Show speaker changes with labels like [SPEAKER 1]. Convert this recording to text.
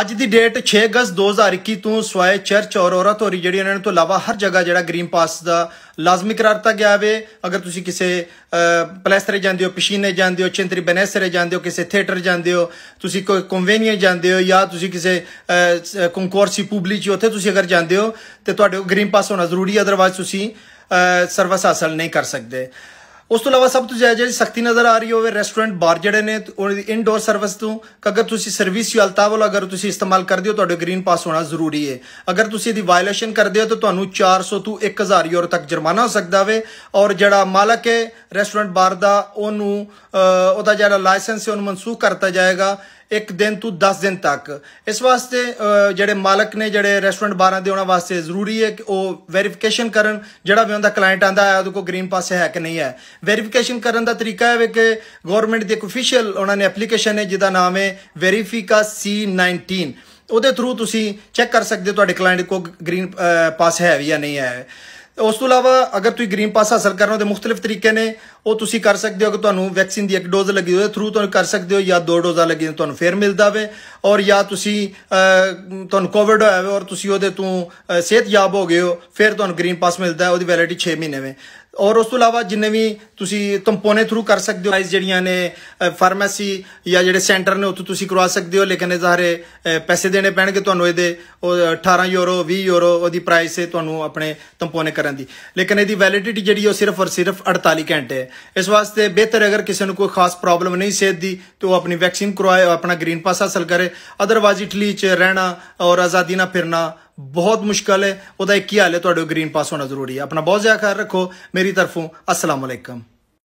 [SPEAKER 1] ਅੱਜ ਦੀ ਡੇਟ 6 ਅਗਸਤ 2021 ਤੋਂ ਸਵਾਏ ਚਰਚ ਔਰ ਔਰਤ ਹੋਰੀ ਜਿਹੜੀ ਇਹਨਾਂ ਤੋਂ ਇਲਾਵਾ ਹਰ ਜਗ੍ਹਾ ਜਿਹੜਾ ਗ੍ਰੀਨ ਪਾਸ ਦਾ ਲਾਜ਼ਮੀ ਕਰਾਰ ਦਿੱਤਾ ਗਿਆ ਹੋਵੇ ਅਗਰ ਤੁਸੀਂ ਕਿਸੇ ਪਲੈਸਟਰੇ ਜਾਂਦੇ ਹੋ ਪਸ਼ੀਨੇ ਜਾਂਦੇ ਹੋ ਚਿੰਤਰੀ ਬਨੇਸਰੇ ਜਾਂਦੇ ਹੋ ਕਿਸੇ ਥੀਏਟਰ ਜਾਂਦੇ ਹੋ ਤੁਸੀਂ ਕੋਈ ਕਨਵੈਨੀਅਨ ਜਾਂਦੇ ਹੋ ਜਾਂ ਤੁਸੀਂ ਕਿਸੇ ਕੰਕੋਰਸੀ ਪਬਲਿਕ ਉੱਥੇ ਤੁਸੀਂ ਅਗਰ ਜਾਂਦੇ ਹੋ ਤੇ ਤੁਹਾਡੇ ਗ੍ਰੀਨ ਪਾਸ ਹੋਣਾ ਜ਼ਰੂਰੀ ਹੈ ਅਦਰਵਾਇਜ਼ ਤੁਸੀਂ ਸਰਵਿਸ ਹਾਸਲ ਨਹੀਂ ਕਰ ਸਕਦੇ ਉਸ ਤੋਂ ਇਲਾਵਾ ਸਭ ਤੋਂ ਜ਼ਿਆਦਾ ਜਿਹੜੀ ਸਖਤੀ ਨਜ਼ਰ ਆ ਰਹੀ ਹੋਵੇ ਰੈਸਟੋਰੈਂਟ ਬਾਰ ਜਿਹੜੇ ਨੇ ਉਹਨਾਂ ਦੀ ਇਨਡੋਰ ਸਰਵਿਸ ਤੋਂ ਅਗਰ ਤੁਸੀਂ ਸਰਵਿਸ ਵਾਲਾ ਅਗਰ ਤੁਸੀਂ ਇਸਤੇਮਾਲ ਕਰਦੇ ਹੋ ਤੁਹਾਡੇ ਗ੍ਰੀਨ ਪਾਸ ਹੋਣਾ ਜ਼ਰੂਰੀ ਹੈ ਅਗਰ ਤੁਸੀਂ ਇਹਦੀ ਵਾਇਲੇਸ਼ਨ ਕਰਦੇ ਹੋ ਤਾਂ ਤੁਹਾਨੂੰ 400 ਤੋਂ 1000 ਯੂਰੋ ਤੱਕ ਜੁਰਮਾਨਾ ਹੋ ਸਕਦਾ ਵੇ ਔਰ ਜਿਹੜਾ ਮਾਲਕ ਹੈ ਰੈਸਟੋਰੈਂਟ ਬਾਰ ਦਾ ਉਹਨੂੰ ਉਹਦਾ ਜਿਹੜਾ ਲਾਇਸੈਂਸ ਹੈ ਉਹਨੂੰ ਮਨਸੂਖ ਕਰਤਾ ਜਾਏਗਾ ਇੱਕ ਦਿਨ ਤੋਂ 10 ਦਿਨ ਤੱਕ ਇਸ ਵਾਸਤੇ ਜਿਹੜੇ ਮਾਲਕ ਨੇ ਜਿਹੜੇ ਰੈਸਟੋਰੈਂਟ ਬਾਰਾਂ ਦੇ ਉਹਨਾਂ ਵਾਸਤੇ ਜ਼ਰੂਰੀ ਹੈ ਕਿ ਉਹ ਵੈਰੀਫਿਕੇਸ਼ਨ ਕਰਨ ਜਿਹੜਾ ਵੀ ਉਹਦਾ ਕਲਾਇੰਟ ਆਂਦਾ ਹੈ ਉਹਦੇ ਕੋ ਗ੍ਰੀਨ ਪਾਸ ਹੈ ਕਿ ਨਹੀਂ ਹੈ ਵੈਰੀਫਿਕੇਸ਼ਨ ਕਰਨ ਦਾ ਤਰੀਕਾ ਹੈ ਕਿ ਗਵਰਨਮੈਂਟ ਦੇ ਇੱਕ ਅਫੀਸ਼ੀਅਲ ਉਹਨਾਂ ਨੇ ਐਪਲੀਕੇਸ਼ਨ ਹੈ ਜਿਹਦਾ ਨਾਮ ਹੈ ਵੈਰੀਫਿਕਾ C19 ਉਹਦੇ ਥਰੂ ਤੁਸੀਂ ਚੈੱਕ ਕਰ ਸਕਦੇ ਹੋ ਤੁਹਾਡੇ ਕਲਾਇੰਟ ਕੋ ਗ੍ਰੀਨ ਪਾਸ ਹੈ ਵੀ ਜਾਂ ਨਹੀਂ ਹੈ ਉਸ ਤੋਂ ਇਲਾਵਾ ਅਗਰ ਤੁਸੀਂ ਗ੍ਰੀਨ ਪਾਸ ਹਾਸਲ ਕਰਨਾ ਤੇ ਮੁxtਲਿਫ ਤਰੀਕੇ ਨੇ ਉਹ ਤੁਸੀਂ ਕਰ ਸਕਦੇ ਹੋ ਕਿ ਤੁਹਾਨੂੰ ਵੈਕਸੀਨ ਦੀ ਇੱਕ ਡੋਜ਼ ਲੱਗੀ ਹੋਵੇ ਥਰੂ ਤੁਹਾਨੂੰ ਕਰ ਸਕਦੇ ਹੋ ਜਾਂ ਦੋ ਡੋਜ਼ਾਂ ਲੱਗੀਆਂ ਤੁਹਾਨੂੰ ਫੇਰ ਮਿਲਦਾ ਵੇ ਔਰ ਜਾਂ ਤੁਸੀਂ ਤੁਹਾਨੂੰ ਕੋਵਿਡ ਹੋਇਆ ਵੇ ਔਰ ਤੁਸੀਂ ਉਹਦੇ ਤੋਂ ਸਿਹਤਯਾਬ ਹੋ ਗਏ ਹੋ ਫਿਰ ਤੁਹਾਨੂੰ ਗ੍ਰੀਨ ਪਾਸ ਮਿਲਦਾ ਉਹਦੀ ਵੈਲਿਡਿਟੀ 6 ਮਹੀਨੇ ਵੇ ਔਰ ਉਸ ਤੋਂ ਇਲਾਵਾ ਜਿੰਨੇ ਵੀ ਤੁਸੀਂ ਤੰਪੋਨੇ ਥਰੂ ਕਰ ਸਕਦੇ ਹੋ ਗਾਈਜ਼ ਜਿਹੜੀਆਂ ਨੇ ਫਾਰਮੇਸੀ ਜਾਂ ਜਿਹੜੇ ਸੈਂਟਰ ਨੇ ਉੱਥੋਂ ਤੁਸੀਂ ਕਰਵਾ ਸਕਦੇ ਹੋ ਲੇਕਿਨ ਇਹ ਜ਼ਾਹਰੇ ਪੈਸੇ ਦੇਣੇ ਪੈਣਗੇ ਤੁਹਾਨੂੰ ਇਹਦੇ 18 ਯੂਰੋ 20 ਯੂਰੋ ਉਹਦੀ ਪ੍ਰਾਈਸ ਹੈ ਤੁਹਾਨੂੰ ਆਪਣੇ ਤੰਪੋਨੇ ਕਰਨ ਦੀ ਲੇਕਿਨ ਇਹਦੀ ਵੈਲਿਡਿਟੀ ਜਿਹੜੀ ਉਹ ਸਿਰਫ ਔਰ ਸਿਰਫ 48 ਘੰਟੇ ਹੈ ਇਸ ਵਾਸਤੇ ਬਿਹਤਰ ਅਗਰ ਕਿਸੇ ਨੂੰ ਕੋਈ ਖਾਸ ਪ੍ਰੋਬਲਮ ਨਹੀਂ ਸਿਹਤ ਦੀ ਤੇ ਉਹ ਆਪਣੀ ਵੈਕਸੀਨ ਕਰਵਾਏ ਆਪਣਾ ਗ੍ਰੀਨ ਪਾਸ ਹਾਸਲ ਕਰੇ ਅਦਰਵਾਈਜ਼ ਇਟਲੀ 'ਚ ਰਹਿਣਾ ਔਰ ਆਜ਼ਾਦੀ ਨਾਲ ਫਿਰਨਾ ਬਹੁਤ ਮੁਸ਼ਕਲ ਹੈ ਉਹਦਾ ਇੱਕ ਹੀ ਹਾਲ ਹੈ ਤੁਹਾਡੇ ਗ੍ਰੀਨ ਪਾਸ ਹੋਣਾ ਜ਼ਰੂਰੀ ਹੈ ਆਪਣਾ ਬਹੁਤ ਜ਼ਿਆਦਾ ਖਿਆਲ ਰੱਖੋ ਮੇਰੀ ਤਰਫੋਂ ਅਸਲਾਮੁਅਲੈਕਮ